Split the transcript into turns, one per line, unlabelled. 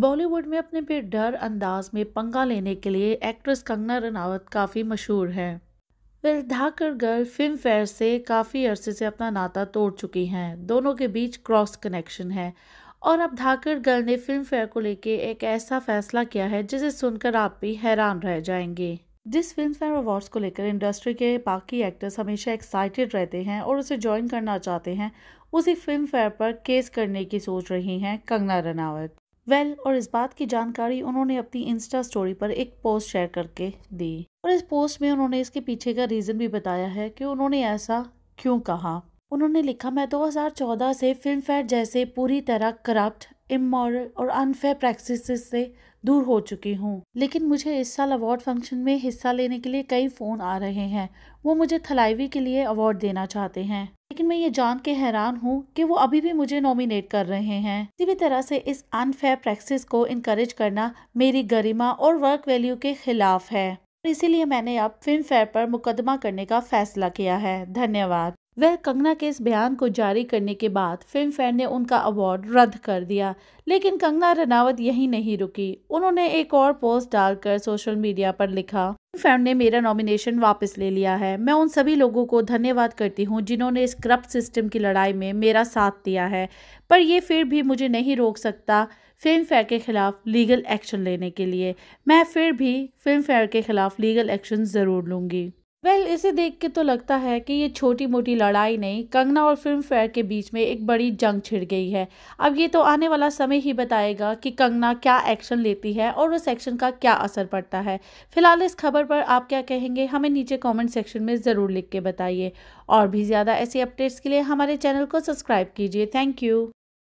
बॉलीवुड में अपने पे डर अंदाज में पंगा लेने के लिए एक्ट्रेस कंगना रनावत काफ़ी मशहूर हैं well Dhaakad girl Filmfare से काफ़ी अरसे से अपना नाता तोड़ चुकी हैं दोनों के बीच क्रॉस कनेक्शन है और अब धाकर गर्ल ने फिल्म फेयर को लेके एक ऐसा फैसला किया है जिसे सुनकर आप भी हैरान रह जाएंगे जिस फिल्म फेयर अवार्ड्स को लेकर इंडस्ट्री के बाकी एक्टर्स हमेशा एक्साइटेड रहते हैं और उसे ज्वाइन करना चाहते हैं उसी फिल्म फेयर पर केस करने की सोच रही हैं कंगना रनावत वेल well, और इस बात की जानकारी उन्होंने अपनी इंस्टा स्टोरी पर एक पोस्ट शेयर करके दी और इस पोस्ट में उन्होंने इसके पीछे का रीज़न भी बताया है कि उन्होंने ऐसा क्यों कहा उन्होंने लिखा मैं 2014 से फिल्म फेयर जैसे पूरी तरह करप्ट इमोरल और अनफेयर प्रैक्टिस से दूर हो चुकी हूँ लेकिन मुझे इस साल अवार्ड फंक्शन में हिस्सा लेने के लिए कई फ़ोन आ रहे हैं वो मुझे थलाइवी के लिए अवार्ड देना चाहते हैं लेकिन मैं ये जान के हैरान हूँ कि वो अभी भी मुझे नॉमिनेट कर रहे हैं किसी भी तरह से इस अनफेयर प्रैक्टिस को इनक्रेज करना मेरी गरिमा और वर्क वैल्यू के खिलाफ है इसीलिए मैंने अब फिल्म फेयर पर मुकदमा करने का फैसला किया है धन्यवाद वह कंगना के इस बयान को जारी करने के बाद फिल्म फेयर ने उनका अवार्ड रद्द कर दिया लेकिन कंगना रनावत यहीं नहीं रुकी उन्होंने एक और पोस्ट डालकर सोशल मीडिया पर लिखा फिल्म फेयर ने मेरा नॉमिनेशन वापस ले लिया है मैं उन सभी लोगों को धन्यवाद करती हूँ जिन्होंने इस करप्ट सिस्टम की लड़ाई में मेरा साथ दिया है पर यह फिर भी मुझे नहीं रोक सकता फिल्म फेयर के खिलाफ लीगल एक्शन लेने के लिए मैं फिर भी फिल्म फेयर के खिलाफ लीगल एक्शन ज़रूर लूँगी वेल well, इसे देख के तो लगता है कि ये छोटी मोटी लड़ाई नहीं कंगना और फिल्म फेयर के बीच में एक बड़ी जंग छिड़ गई है अब ये तो आने वाला समय ही बताएगा कि कंगना क्या एक्शन लेती है और उस एक्शन का क्या असर पड़ता है फिलहाल इस खबर पर आप क्या कहेंगे हमें नीचे कमेंट सेक्शन में ज़रूर लिख के बताइए और भी ज़्यादा ऐसी अपडेट्स के लिए हमारे चैनल को सब्सक्राइब कीजिए थैंक यू